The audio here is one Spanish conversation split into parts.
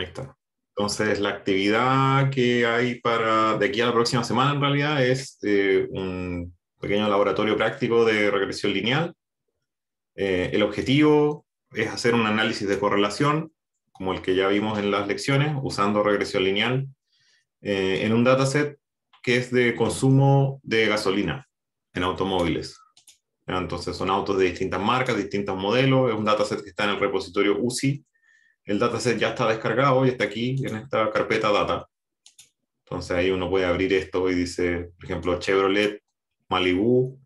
Ahí está. Entonces, la actividad que hay para de aquí a la próxima semana en realidad es eh, un pequeño laboratorio práctico de regresión lineal. Eh, el objetivo es hacer un análisis de correlación, como el que ya vimos en las lecciones, usando regresión lineal, eh, en un dataset que es de consumo de gasolina en automóviles. Entonces son autos de distintas marcas, distintos modelos, es un dataset que está en el repositorio UCI el dataset ya está descargado y está aquí en esta carpeta data. Entonces ahí uno puede abrir esto y dice, por ejemplo, Chevrolet, Malibu,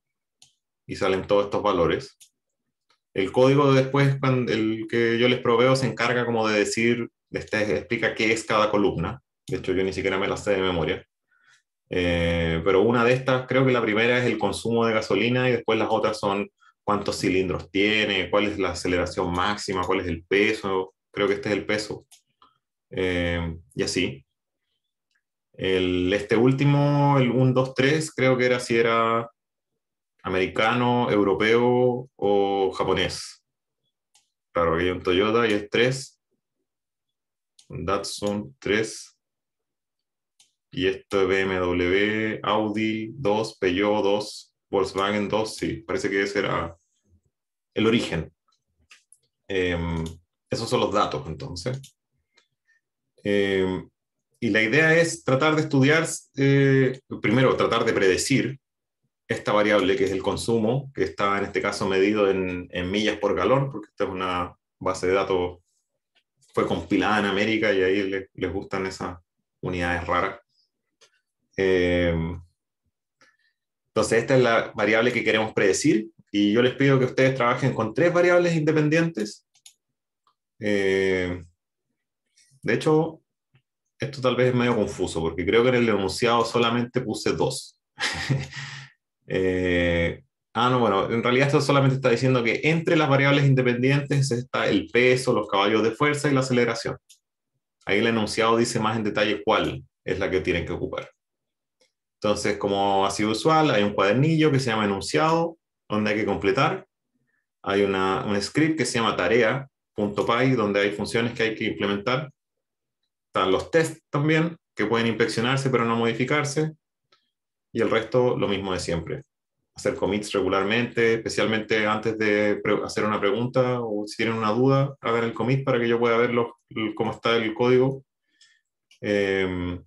y salen todos estos valores. El código después, el que yo les proveo, se encarga como de decir, este, explica qué es cada columna. De hecho, yo ni siquiera me la sé de memoria. Eh, pero una de estas, creo que la primera es el consumo de gasolina y después las otras son cuántos cilindros tiene, cuál es la aceleración máxima, cuál es el peso, creo que este es el peso. Eh, y así. este último, el 1, 2, 3, creo que era si era americano, europeo o japonés. Claro, aquí hay un Toyota y es 3. Datsun 3. Y esto es BMW, Audi 2, Peugeot 2, Volkswagen 2. Sí, parece que ese era el origen. Eh, esos son los datos, entonces. Eh, y la idea es tratar de estudiar, eh, primero, tratar de predecir esta variable que es el consumo, que está en este caso medido en, millas por galón, porque esta es una base de datos, fue compilada en América y ahí les gustan esas unidades raras. Eh, entonces, esta es la variable que queremos predecir y yo les pido que ustedes trabajen con tres variables independientes eh, de hecho, esto tal vez es medio confuso, porque creo que en el enunciado solamente puse dos. Eh, ah, no, bueno, en realidad esto solamente está diciendo que entre las variables independientes está el peso, los caballos de fuerza y la aceleración. Ahí el enunciado dice más en detalle cuál es la que tienen que ocupar. Entonces, como ha sido usual, hay un cuadernillo que se llama enunciado, donde hay que completar. Hay un script que se llama tarea, .py, donde hay funciones que hay que implementar. Están los tests también, que pueden inspeccionarse pero no modificarse. Y el resto, lo mismo de siempre. Hacer commits regularmente, especialmente antes de hacer una pregunta o si tienen una duda, hagan el commit para que yo pueda ver cómo está el código. Em,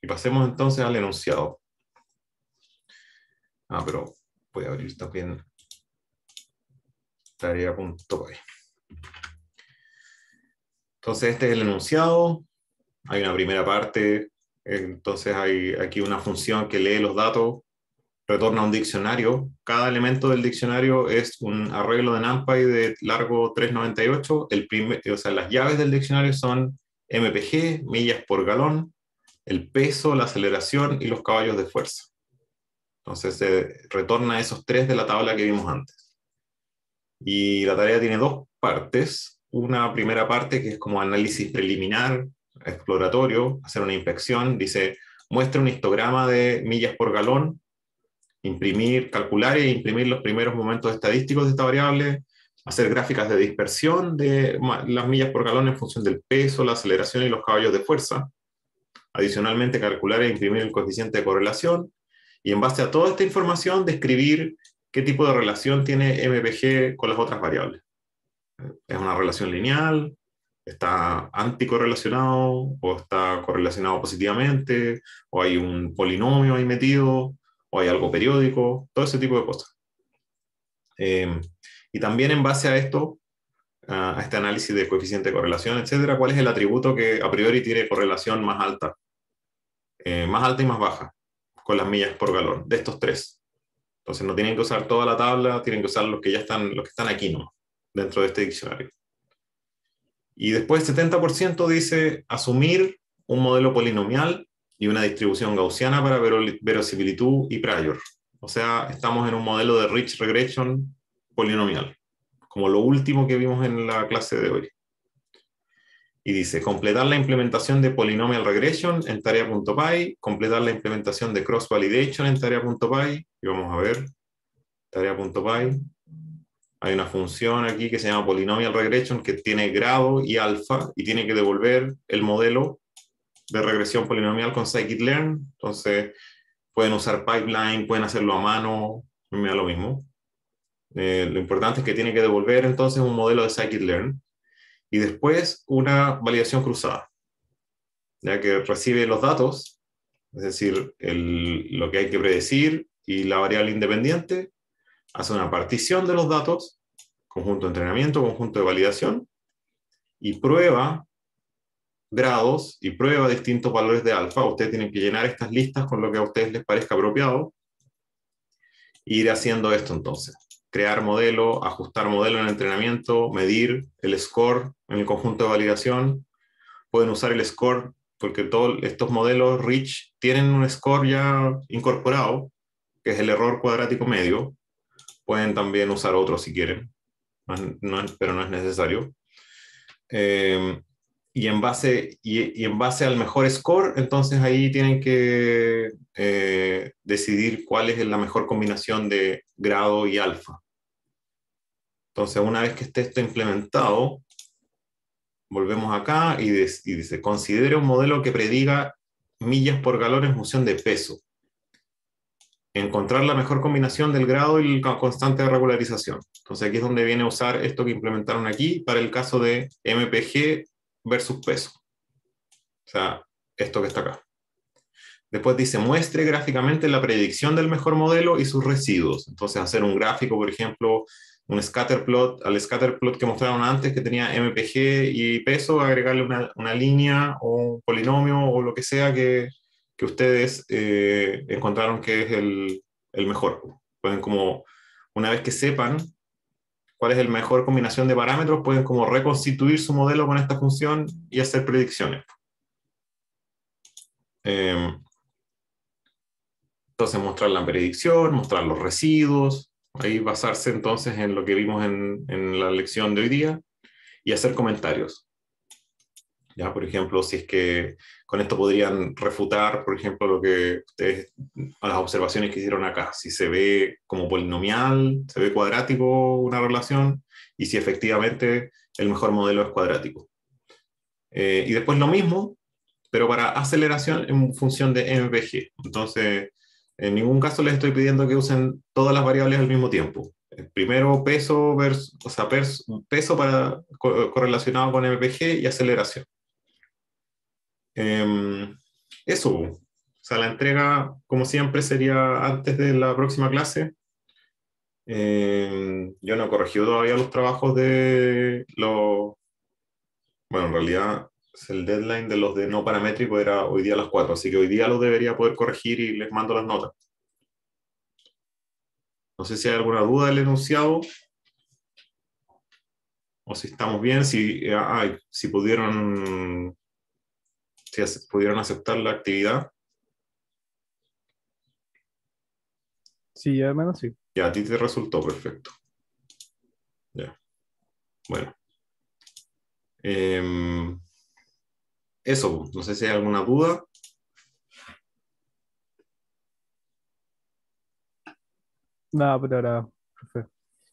y pasemos entonces al enunciado. Ah, pero voy a abrir también tarea.py. Entonces, este es el enunciado. Hay una primera parte. Entonces, hay aquí una función que lee los datos, retorna un diccionario. Cada elemento del diccionario es un arreglo de NumPy de largo 398. El primer, o sea, las llaves del diccionario son MPG, millas por galón, el peso, la aceleración y los caballos de fuerza. Entonces, se retorna esos tres de la tabla que vimos antes. Y la tarea tiene dos partes una primera parte que es como análisis preliminar, exploratorio, hacer una inspección, dice, muestra un histograma de millas por galón, imprimir, calcular e imprimir los primeros momentos estadísticos de esta variable, hacer gráficas de dispersión de las millas por galón en función del peso, la aceleración y los caballos de fuerza. Adicionalmente, calcular e imprimir el coeficiente de correlación. Y en base a toda esta información, describir qué tipo de relación tiene MPG con las otras variables es una relación lineal, está anticorrelacionado o está correlacionado positivamente, o hay un polinomio ahí metido, o hay algo periódico, todo ese tipo de cosas. Em, y también en base a esto, a este análisis de coeficiente de correlación, etcétera, cuál es el atributo que a priori tiene correlación más alta, eh, más alta y más baja, con las millas por galón, de estos tres. Entonces no tienen que usar toda la tabla, tienen que usar los que ya están, los que están aquí nomás dentro de este diccionario. Y después 70% dice asumir un modelo polinomial y una distribución gaussiana para verosimilitud y prior. O sea, estamos en un modelo de rich regression polinomial, como lo último que vimos en la clase de hoy. Y dice, completar la implementación de polinomial regression en tarea.py, completar la implementación de cross validation en tarea.py, y vamos a ver, tarea.py, hay una función aquí que se llama polynomial regression que tiene grado y alfa y tiene que devolver el modelo de regresión polinomial con scikit-learn. Entonces, pueden usar pipeline, pueden hacerlo a mano, me da lo mismo. Eh, lo importante es que tiene que devolver entonces un modelo de scikit-learn y después una validación cruzada, ya que recibe los datos, es decir, lo que hay que predecir y la variable independiente, hace una partición de los datos, conjunto de entrenamiento, conjunto de validación, y prueba grados y prueba distintos valores de alfa. Ustedes tienen que llenar estas listas con lo que a ustedes les parezca apropiado. ir haciendo esto entonces. Crear modelo, ajustar modelo en entrenamiento, medir el score en el conjunto de validación. Pueden usar el score porque todos estos modelos rich tienen un score ya incorporado, que es el error cuadrático medio. Pueden también usar otro si quieren, pero no es necesario. Em, y en, base, y, en base al mejor score, entonces ahí tienen que eh, decidir cuál es la mejor combinación de grado y alfa. Entonces, una vez que esté esto implementado, volvemos acá y, y dice, considere un modelo que prediga millas por galón en función de peso encontrar la mejor combinación del grado y la constante de regularización. Entonces aquí es donde viene a usar esto que implementaron aquí para el caso de MPG versus peso. O sea, esto que está acá. Después dice, muestre gráficamente la predicción del mejor modelo y sus residuos. Entonces hacer un gráfico, por ejemplo, un scatterplot, al scatterplot que mostraron antes que tenía MPG y peso, agregarle una, una línea o un polinomio o lo que sea que, que ustedes eh, encontraron que es el, mejor. Pueden como, una vez que sepan cuál es la mejor combinación de parámetros, pueden como reconstituir su modelo con esta función y hacer predicciones. Em, entonces mostrar la predicción, mostrar los residuos, ahí basarse entonces en lo que vimos en, en la lección de hoy día y hacer comentarios. Por ejemplo, si es que con esto podrían refutar, por ejemplo, lo que a las observaciones que hicieron acá, si se ve como polinomial, se ve cuadrático una relación, y si efectivamente el mejor modelo es cuadrático. Eh, y después lo mismo, pero para aceleración en función de MVG. Entonces, en ningún caso les estoy pidiendo que usen todas las variables al mismo tiempo. primero peso, versus, o sea, peso para, correlacionado con MPG y aceleración. Em, eso, o sea, la entrega, como siempre, sería antes de la próxima clase. Em, yo no he corregido todavía los trabajos de los... Bueno, en realidad el deadline de los de no paramétrico era hoy día a las 4, así que hoy día los debería poder corregir y les mando las notas. No sé si hay alguna duda del enunciado. O si estamos bien, si, eh, ah, si pudieron si pudieron aceptar la actividad. Sí, menos sí. Ya, a ti te resultó perfecto. Ya. Bueno. Em, eso, no sé si hay alguna duda. Nada, pero ahora,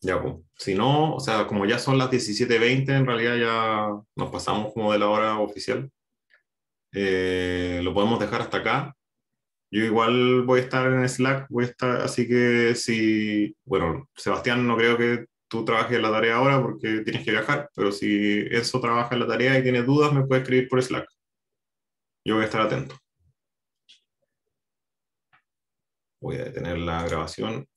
Ya, pues. Si no, o sea, como ya son las 17.20, en realidad ya nos pasamos como de la hora oficial. Eh, lo podemos dejar hasta acá. Yo igual voy a estar en Slack, voy a estar, así que si, bueno, Sebastián, no creo que tú trabajes la tarea ahora porque tienes que viajar, pero si eso trabaja en la tarea y tienes dudas, me puedes escribir por Slack. Yo voy a estar atento. Voy a detener la grabación.